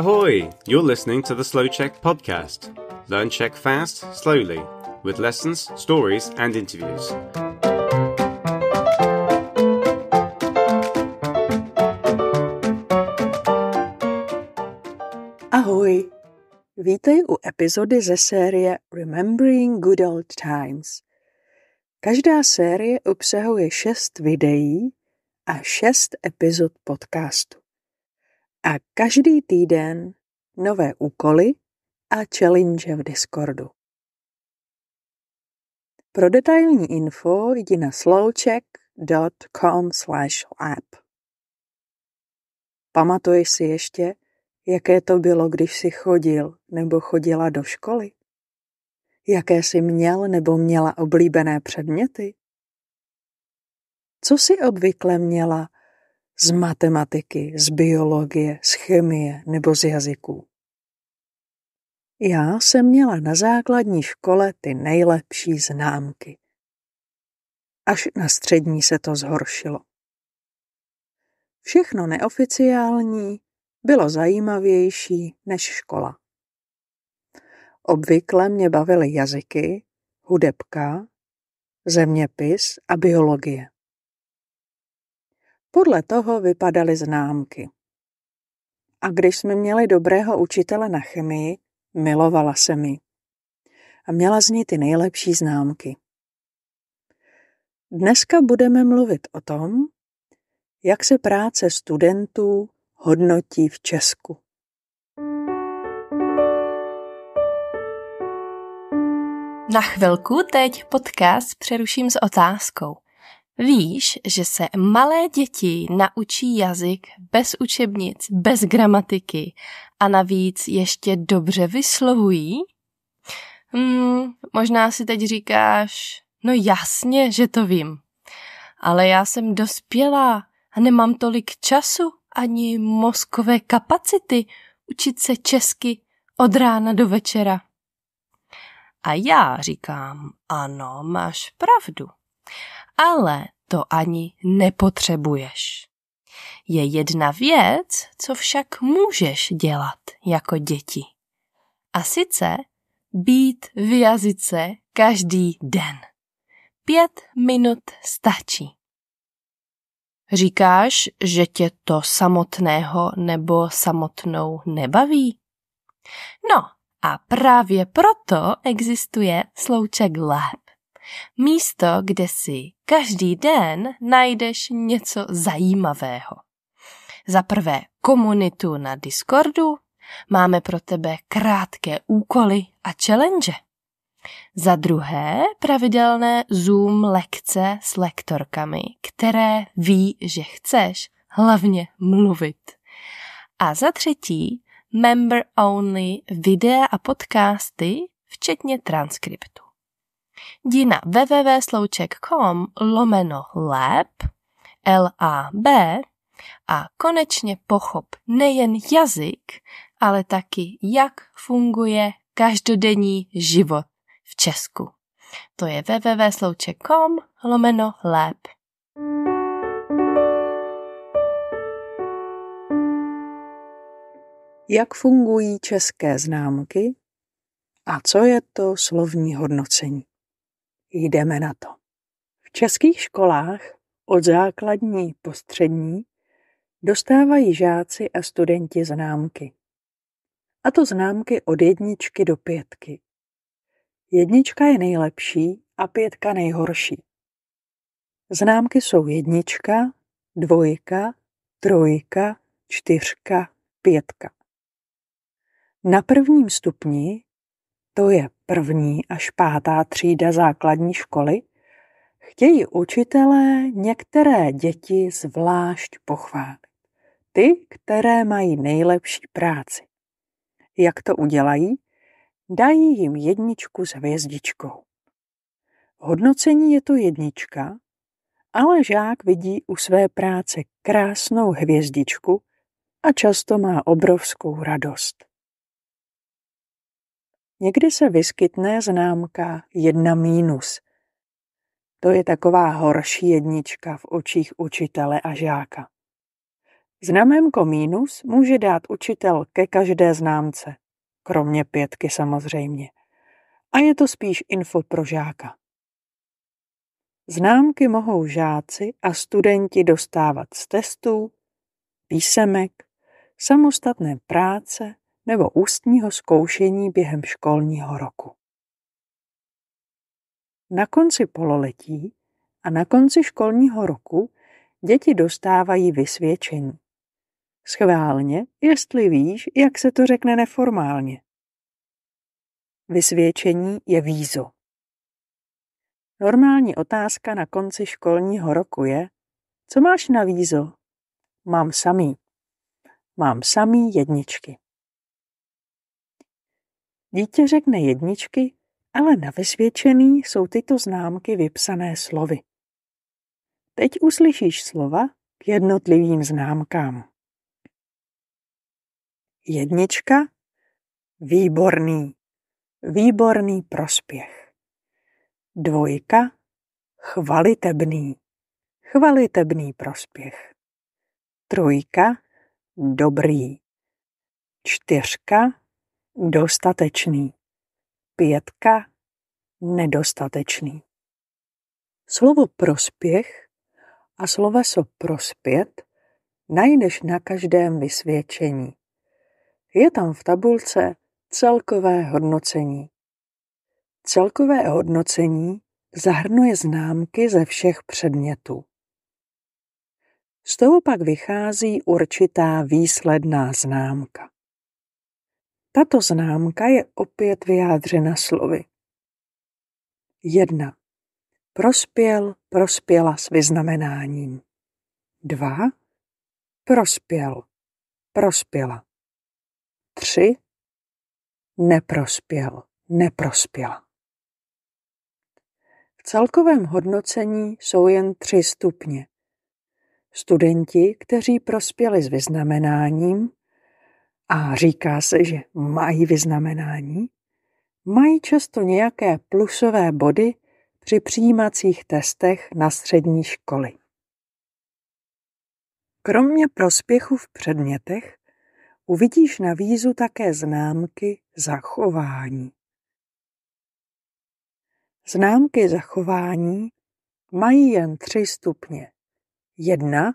Ahoy! You're listening to the Slow Czech podcast. Learn Czech fast, slowly, with lessons, stories, and interviews. Ahoj! Vítej u epizody ze série Remembering Good Old Times. Každá série obsahuje šest videí a šest epizod podcastu a každý týden nové úkoly a challenge v Discordu. Pro detailní info jdi na slowcheck.com app. Pamatuješ si ještě, jaké to bylo, když si chodil nebo chodila do školy? Jaké jsi měl nebo měla oblíbené předměty? Co si obvykle měla z matematiky, z biologie, z chemie nebo z jazyků. Já jsem měla na základní škole ty nejlepší známky. Až na střední se to zhoršilo. Všechno neoficiální bylo zajímavější než škola. Obvykle mě bavily jazyky, hudebka, zeměpis a biologie. Podle toho vypadaly známky. A když jsme měli dobrého učitele na chemii, milovala se mi. A měla z ní ty nejlepší známky. Dneska budeme mluvit o tom, jak se práce studentů hodnotí v Česku. Na chvilku teď podcast přeruším s otázkou. Víš, že se malé děti naučí jazyk bez učebnic, bez gramatiky a navíc ještě dobře vyslovují? Hmm, možná si teď říkáš, no jasně, že to vím. Ale já jsem dospělá a nemám tolik času ani mozkové kapacity učit se česky od rána do večera. A já říkám, ano, máš pravdu. Ale to ani nepotřebuješ. Je jedna věc, co však můžeš dělat jako děti. A sice být v jazyce každý den. Pět minut stačí. Říkáš, že tě to samotného nebo samotnou nebaví? No, a právě proto existuje Slouček Lab. Místo, kde si každý den najdeš něco zajímavého. Za prvé komunitu na Discordu, máme pro tebe krátké úkoly a challenge. Za druhé pravidelné Zoom lekce s lektorkami, které ví, že chceš hlavně mluvit. A za třetí member-only videa a podcasty, včetně transkriptu jdi na www.slouček.com lomeno lab, L-A-B a konečně pochop nejen jazyk, ale taky jak funguje každodenní život v Česku. To je www.slouček.com lomeno lab. Jak fungují české známky a co je to slovní hodnocení? Jdeme na to. V českých školách od základní po střední dostávají žáci a studenti známky. A to známky od jedničky do pětky. Jednička je nejlepší a pětka nejhorší. Známky jsou jednička, dvojka, trojka, čtyřka, pětka. Na prvním stupni to je první až pátá třída základní školy, chtějí učitelé některé děti zvlášť pochválit. Ty, které mají nejlepší práci. Jak to udělají? Dají jim jedničku s hvězdičkou. Hodnocení je to jednička, ale žák vidí u své práce krásnou hvězdičku a často má obrovskou radost někdy se vyskytne známka jedna mínus. To je taková horší jednička v očích učitele a žáka. Znamenko mínus může dát učitel ke každé známce, kromě pětky samozřejmě. A je to spíš info pro žáka. Známky mohou žáci a studenti dostávat z testů, písemek, samostatné práce nebo ústního zkoušení během školního roku. Na konci pololetí a na konci školního roku děti dostávají vysvědčení. Schválně, jestli víš, jak se to řekne neformálně. Vysvědčení je vízo. Normální otázka na konci školního roku je, co máš na vízo? Mám samý. Mám samý jedničky. Dítě řekne jedničky, ale na vysvědčený jsou tyto známky vypsané slovy. Teď uslyšíš slova k jednotlivým známkám. Jednička. Výborný. Výborný prospěch. Dvojka. Chvalitebný. Chvalitebný prospěch. Trojka. Dobrý. Čtyřka dostatečný. Pětka nedostatečný. Slovo prospěch a sloveso prospět najdeš na každém vysvědčení. Je tam v tabulce celkové hodnocení. Celkové hodnocení zahrnuje známky ze všech předmětů. Z toho pak vychází určitá výsledná známka. Tato známka je opět vyjádřena slovy. 1. Prospěl, prospěla s vyznamenáním. 2. Prospěl, prospěla. 3. Neprospěl, neprospěla. V celkovém hodnocení jsou jen tři stupně. Studenti, kteří prospěli s vyznamenáním, a říká se, že mají vyznamenání, mají často nějaké plusové body při přijímacích testech na střední školy. Kromě prospěchu v předmětech uvidíš na vízu také známky zachování. Známky zachování mají jen tři stupně. Jedna,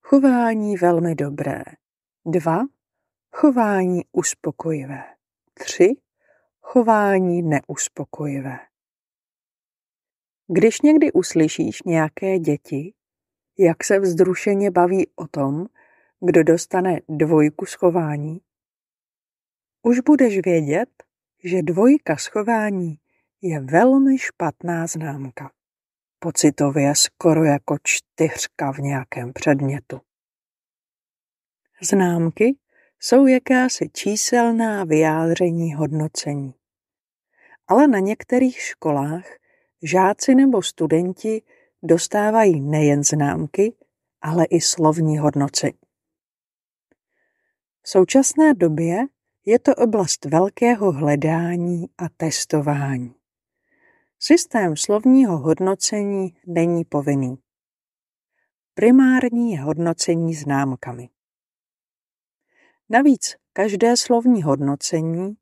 chování velmi dobré. Dva, Chování uspokojivé. 3. Chování neuspokojivé. Když někdy uslyšíš nějaké děti, jak se vzrušeně baví o tom, kdo dostane dvojku schování, už budeš vědět, že dvojka schování je velmi špatná známka. Pocitově skoro jako čtyřka v nějakém předmětu. Známky, jsou jakási číselná vyjádření hodnocení. Ale na některých školách žáci nebo studenti dostávají nejen známky, ale i slovní hodnocení. V současné době je to oblast velkého hledání a testování. Systém slovního hodnocení není povinný. Primární je hodnocení známkami. Navíc každé slovní hodnocení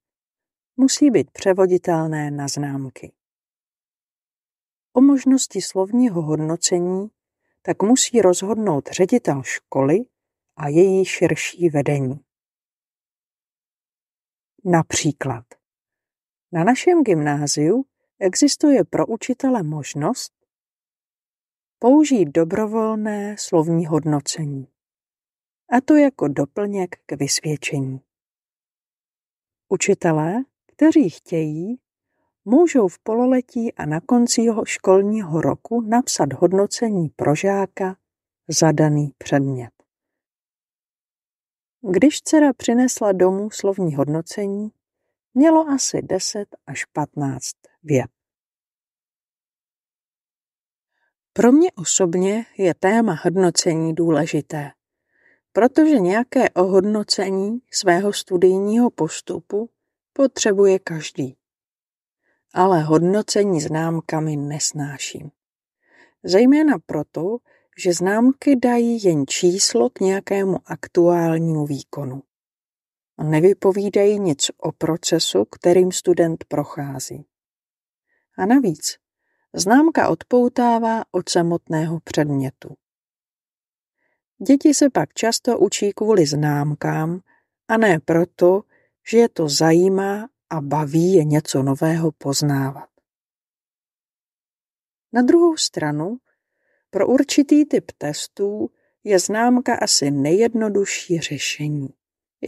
musí být převoditelné na známky. O možnosti slovního hodnocení tak musí rozhodnout ředitel školy a její širší vedení. Například na našem gymnáziu existuje pro učitele možnost použít dobrovolné slovní hodnocení a to jako doplněk k vysvědčení. Učitelé, kteří chtějí, můžou v pololetí a na konci jeho školního roku napsat hodnocení pro žáka za daný předmět. Když dcera přinesla domů slovní hodnocení, mělo asi 10 až 15 věd. Pro mě osobně je téma hodnocení důležité protože nějaké ohodnocení svého studijního postupu potřebuje každý. Ale hodnocení známkami nesnáším. Zejména proto, že známky dají jen číslo k nějakému aktuálnímu výkonu a nevypovídají nic o procesu, kterým student prochází. A navíc, známka odpoutává od samotného předmětu. Děti se pak často učí kvůli známkám a ne proto, že je to zajímá a baví je něco nového poznávat. Na druhou stranu, pro určitý typ testů je známka asi nejjednodušší řešení,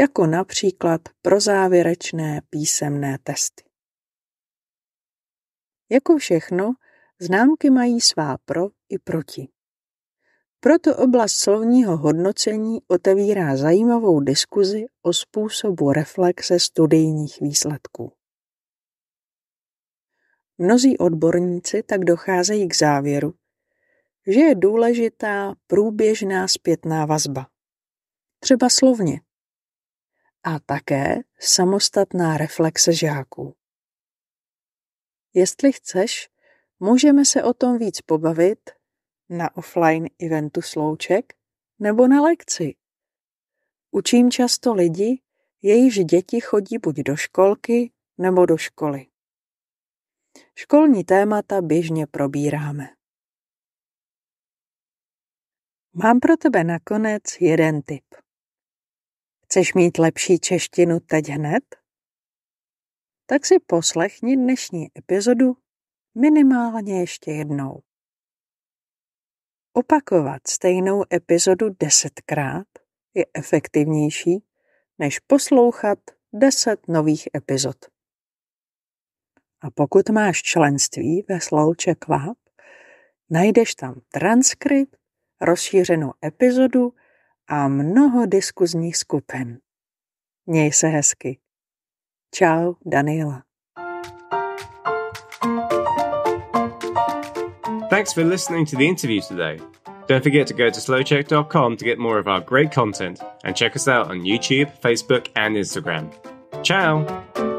jako například pro závěrečné písemné testy. Jako všechno, známky mají svá pro i proti. Proto oblast slovního hodnocení otevírá zajímavou diskuzi o způsobu reflexe studijních výsledků. Mnozí odborníci tak docházejí k závěru, že je důležitá průběžná zpětná vazba, třeba slovně, a také samostatná reflexe žáků. Jestli chceš, můžeme se o tom víc pobavit na offline eventu Slouček nebo na lekci. Učím často lidi, jejichž děti chodí buď do školky nebo do školy. Školní témata běžně probíráme. Mám pro tebe nakonec jeden tip. Chceš mít lepší češtinu teď hned? Tak si poslechni dnešní epizodu minimálně ještě jednou. Opakovat stejnou epizodu desetkrát je efektivnější, než poslouchat deset nových epizod. A pokud máš členství ve Slouče Club, najdeš tam transkript, rozšířenou epizodu a mnoho diskuzních skupin. Měj se hezky. Čau, Daniela. Thanks for listening to the interview today. Don't forget to go to slowcheck.com to get more of our great content and check us out on YouTube, Facebook, and Instagram. Ciao!